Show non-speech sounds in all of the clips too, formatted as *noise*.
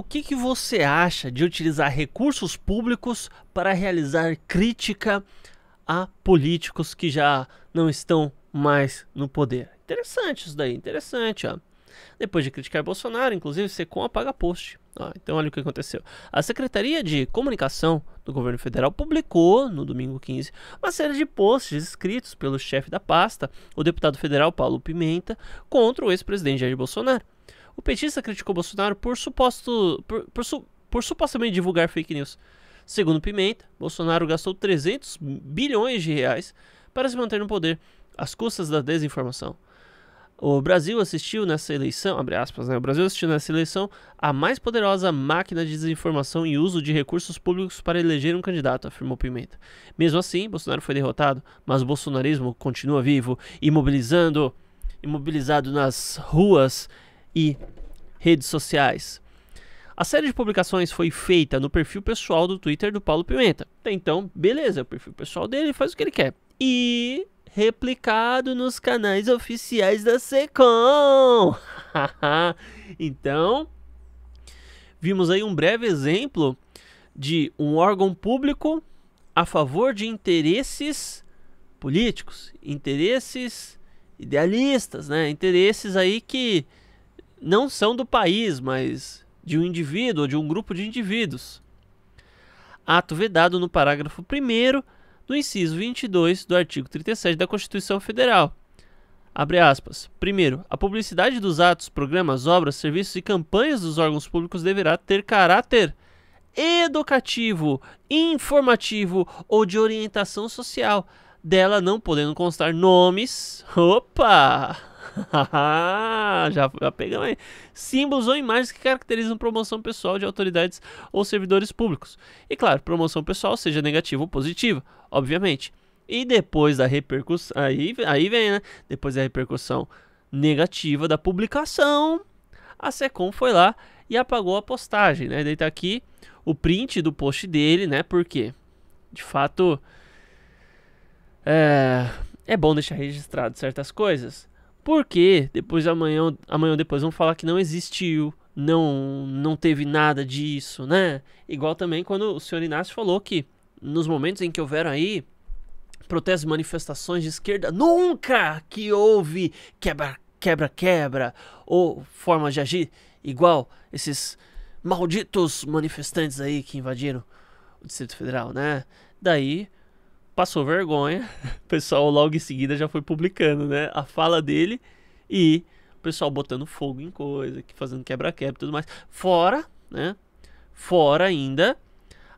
O que, que, você acha de utilizar recursos públicos para realizar crítica a políticos que já não estão mais no poder? Interessante isso daí, interessante. Ó. Depois de criticar Bolsonaro, inclusive, Secom apaga post. então, olha o que aconteceu. A Secretaria de Comunicação do Governo Federal publicou, no domingo 15, uma série de posts escritos pelo chefe da pasta, o deputado federal Paulo Pimenta, contra o ex-presidente Jair Bolsonaro. O petista criticou Bolsonaro por suposto por, por, su, por supostamente divulgar fake news. Segundo Pimenta, Bolsonaro gastou 300 bilhões de reais para se manter no poder, às custas da desinformação. O Brasil assistiu nessa eleição, abre aspas, né? O Brasil assistiu nessa eleição a mais poderosa máquina de desinformação e uso de recursos públicos para eleger um candidato, afirmou Pimenta. Mesmo assim, Bolsonaro foi derrotado, mas o bolsonarismo continua vivo, imobilizando, imobilizado nas ruas e redes sociais. A série de publicações foi feita no perfil pessoal do Twitter do Paulo Pimenta. Então, beleza, o perfil pessoal dele faz o que ele quer. E replicado nos canais oficiais da Secom. *laughs* então, vimos aí um breve exemplo de um órgão público a favor de interesses políticos, interesses idealistas, né? Interesses aí que não são do país, mas de um indivíduo ou de um grupo de indivíduos. Ato vedado no parágrafo 1 do inciso 22 do artigo 37 da Constituição Federal. Abre aspas. Primeiro, a publicidade dos atos, programas, obras, serviços e campanhas dos órgãos públicos deverá ter caráter educativo, informativo ou de orientação social, dela não podendo constar nomes. Opa! *laughs* já, já pegamos aí. Símbolos ou imagens que caracterizam promoção pessoal de autoridades ou servidores públicos. E claro, promoção pessoal, seja negativa ou positiva, obviamente. E depois da repercussão. Aí, aí vem, né? Depois da repercussão negativa da publicação, a Secom foi lá e apagou a postagem, né? Daí tá aqui o print do post dele, né? Porque, de fato, é, é bom deixar registrado certas coisas. Porque depois amanhã, amanhã depois vão falar que não existiu, não não teve nada disso, né? Igual também quando o senhor Inácio falou que nos momentos em que houveram aí protestos, manifestações de esquerda, nunca que houve quebra quebra quebra ou forma de agir igual esses malditos manifestantes aí que invadiram o Distrito Federal, né? Daí passou vergonha. *laughs* O pessoal logo em seguida já foi publicando, né? A fala dele e o pessoal botando fogo em coisa, fazendo quebra-quebra e tudo mais. Fora, né? Fora ainda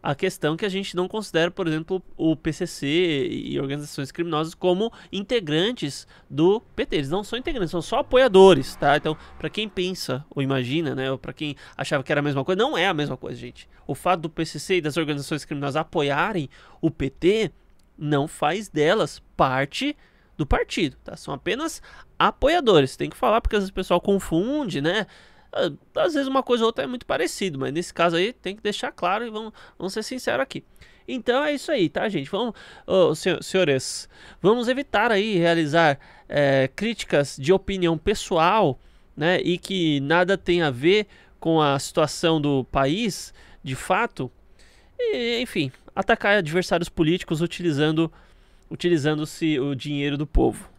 a questão que a gente não considera, por exemplo, o PCC e organizações criminosas como integrantes do PT. Eles não são integrantes, são só apoiadores, tá? Então, para quem pensa ou imagina, né, ou para quem achava que era a mesma coisa, não é a mesma coisa, gente. O fato do PCC e das organizações criminosas apoiarem o PT não faz delas parte do partido, tá? São apenas apoiadores. Tem que falar porque às vezes o pessoal confunde, né? Ah, às vezes uma coisa ou outra é muito parecido, mas nesse caso aí tem que deixar claro e vamos, vamos ser sinceros aqui. Então é isso aí, tá, gente? Vamos, oh, senhores, vamos evitar aí realizar é, críticas de opinião pessoal, né? E que nada tem a ver com a situação do país, de fato. E, enfim, atacar adversários políticos utilizando utilizando-se o dinheiro do povo.